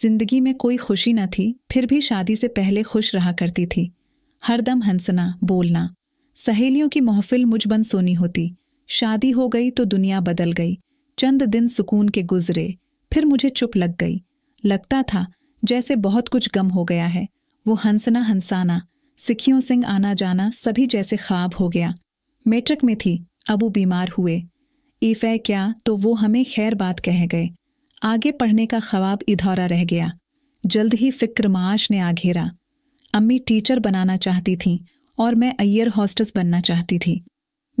जिंदगी में कोई खुशी न थी फिर भी शादी से पहले खुश रहा करती थी हरदम हंसना बोलना सहेलियों की महफिल मुझ बन सोनी होती शादी हो गई तो दुनिया बदल गई चंद दिन सुकून के गुजरे फिर मुझे चुप लग गई लगता था जैसे बहुत कुछ गम हो गया है वो हंसना हंसाना सिखियों सिंह आना जाना सभी जैसे ख्वाब हो गया मेट्रिक में थी अब वो बीमार हुए ईफे क्या तो वो हमें खैर बात कह गए आगे पढ़ने का ख्वाब इधौरा रह गया जल्द ही फिक्रमाश ने आघेरा अम्मी टीचर बनाना चाहती थीं और मैं अय्यर हॉस्टस बनना चाहती थी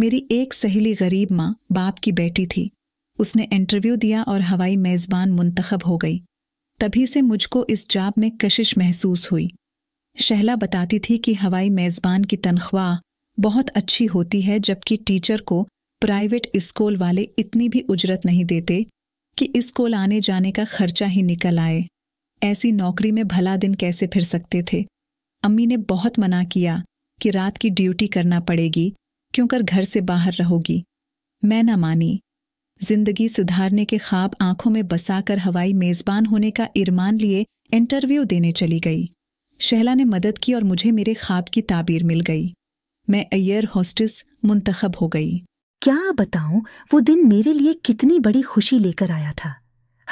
मेरी एक सहेली गरीब माँ बाप की बेटी थी उसने इंटरव्यू दिया और हवाई मेज़बान मुंतखब हो गई तभी से मुझको इस जाब में कशिश महसूस हुई शहला बताती थी कि हवाई मेज़बान की तनख्वाह बहुत अच्छी होती है जबकि टीचर को प्राइवेट स्कूल वाले इतनी भी उजरत नहीं देते कि इसको लाने जाने का खर्चा ही निकल आए ऐसी नौकरी में भला दिन कैसे फिर सकते थे अम्मी ने बहुत मना किया कि रात की ड्यूटी करना पड़ेगी क्योंकि घर से बाहर रहोगी मैं ना मानी जिंदगी सुधारने के ख्वाब आंखों में बसाकर हवाई मेजबान होने का इरमान लिए इंटरव्यू देने चली गई शहला ने मदद की और मुझे मेरे ख्वाब की ताबीर मिल गई मैं अयर होस्टिस मुंतखब हो गई क्या बताऊं वो दिन मेरे लिए कितनी बड़ी खुशी लेकर आया था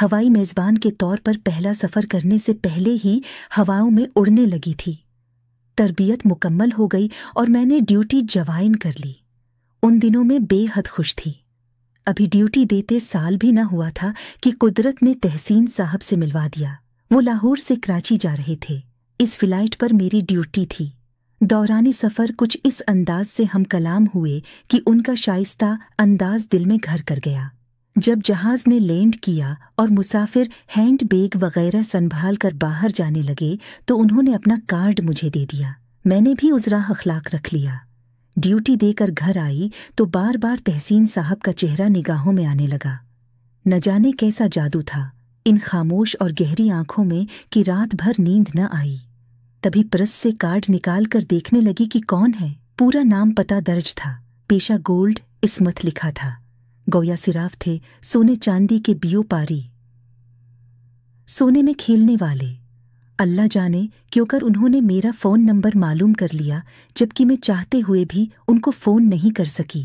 हवाई मेजबान के तौर पर पहला सफर करने से पहले ही हवाओं में उड़ने लगी थी तरबियत मुकम्मल हो गई और मैंने ड्यूटी जवाइन कर ली उन दिनों में बेहद खुश थी अभी ड्यूटी देते साल भी न हुआ था कि कुदरत ने तहसीन साहब से मिलवा दिया वो लाहौर से कराची जा रहे थे इस फ्लाइट पर मेरी ड्यूटी थी दौरान सफ़र कुछ इस अंदाज से हम कलाम हुए कि उनका शाइस्ता अंदाज दिल में घर कर गया जब जहाज ने लैंड किया और मुसाफिर हैंड बैग वगैरह संभाल कर बाहर जाने लगे तो उन्होंने अपना कार्ड मुझे दे दिया मैंने भी उजरा अखलाक रख लिया ड्यूटी देकर घर आई तो बार बार तहसीन साहब का चेहरा निगाहों में आने लगा न जाने कैसा जादू था इन खामोश और गहरी आंखों में कि रात भर नींद न आई तभी प्रस से कार्ड निकाल कर देखने लगी कि कौन है पूरा नाम पता दर्ज था पेशा गोल्ड इसमत लिखा था गौया सिराफ थे सोने चांदी के बियो पारी सोने में खेलने वाले अल्लाह जाने क्यों कर उन्होंने मेरा फोन नंबर मालूम कर लिया जबकि मैं चाहते हुए भी उनको फोन नहीं कर सकी